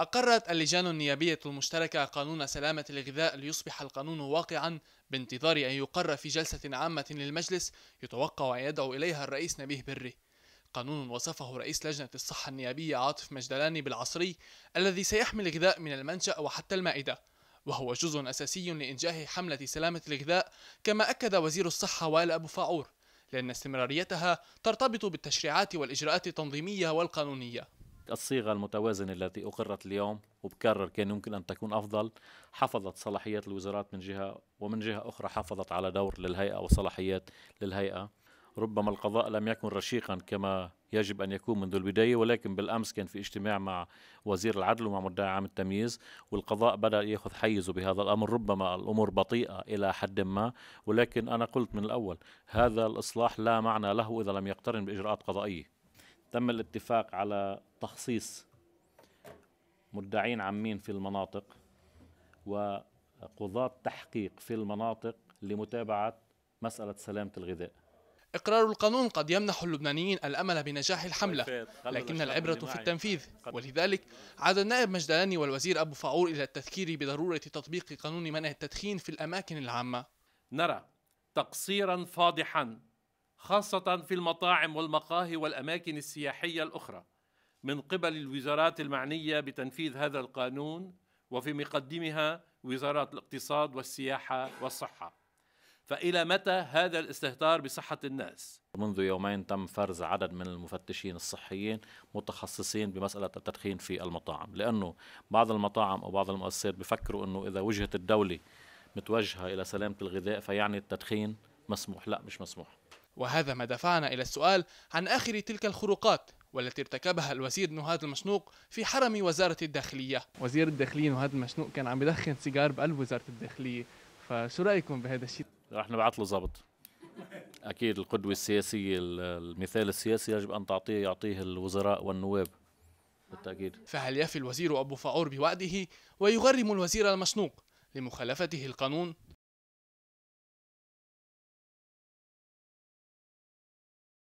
أقرت اللجان النيابية المشتركة قانون سلامة الغذاء ليصبح القانون واقعا بانتظار أن يقر في جلسة عامة للمجلس يتوقع أن يدعو إليها الرئيس نبيه بري قانون وصفه رئيس لجنة الصحة النيابية عاطف مجدلاني بالعصري الذي سيحمي الغذاء من المنشأ وحتى المائدة وهو جزء أساسي لإنجاح حملة سلامة الغذاء كما أكد وزير الصحة وائل أبو فاعور لأن استمراريتها ترتبط بالتشريعات والإجراءات التنظيمية والقانونية الصيغة المتوازنة التي أقرت اليوم وبكرر كان يمكن أن تكون أفضل حفظت صلاحيات الوزارات من جهة ومن جهة أخرى حفظت على دور للهيئة وصلاحيات للهيئة ربما القضاء لم يكن رشيقا كما يجب ان يكون منذ البدايه ولكن بالامس كان في اجتماع مع وزير العدل ومع مدعي عام التمييز والقضاء بدا ياخذ حيزه بهذا الامر ربما الامور بطيئه الى حد ما ولكن انا قلت من الاول هذا الاصلاح لا معنى له اذا لم يقترن باجراءات قضائيه تم الاتفاق على تخصيص مدعين عامين في المناطق وقضاة تحقيق في المناطق لمتابعة مسألة سلامة الغذاء إقرار القانون قد يمنح اللبنانيين الأمل بنجاح الحملة طيب، لكن العبرة في التنفيذ ولذلك عاد النائب مجدلاني والوزير أبو فاعور إلى التذكير بضرورة تطبيق قانون منع التدخين في الأماكن العامة نرى تقصيرا فاضحا خاصة في المطاعم والمقاهي والأماكن السياحية الأخرى من قبل الوزارات المعنية بتنفيذ هذا القانون وفي مقدمها وزارات الاقتصاد والسياحة والصحة فإلى متى هذا الاستهتار بصحة الناس؟ منذ يومين تم فرز عدد من المفتشين الصحيين متخصصين بمسألة التدخين في المطاعم لأنه بعض المطاعم أو بعض المؤسسات بفكروا أنه إذا وجهة الدولة متوجهة إلى سلامة الغذاء فيعني التدخين مسموح لا مش مسموح وهذا ما دفعنا إلى السؤال عن آخر تلك الخروقات والتي ارتكبها الوزير نهاد المشنوق في حرم وزارة الداخلية وزير الداخلية نهاد المشنوق كان عم يدخن سيجار بقلب وزارة الداخلية فشو رأيكم بهذا الشيء؟ رح نبعث له ظبط أكيد القدوة السياسية المثال السياسي يجب أن تعطيه يعطيه الوزراء والنواب بالتأكيد فهل يفي الوزير أبو فاعور بوعده ويغرم الوزير المشنوق لمخالفته القانون؟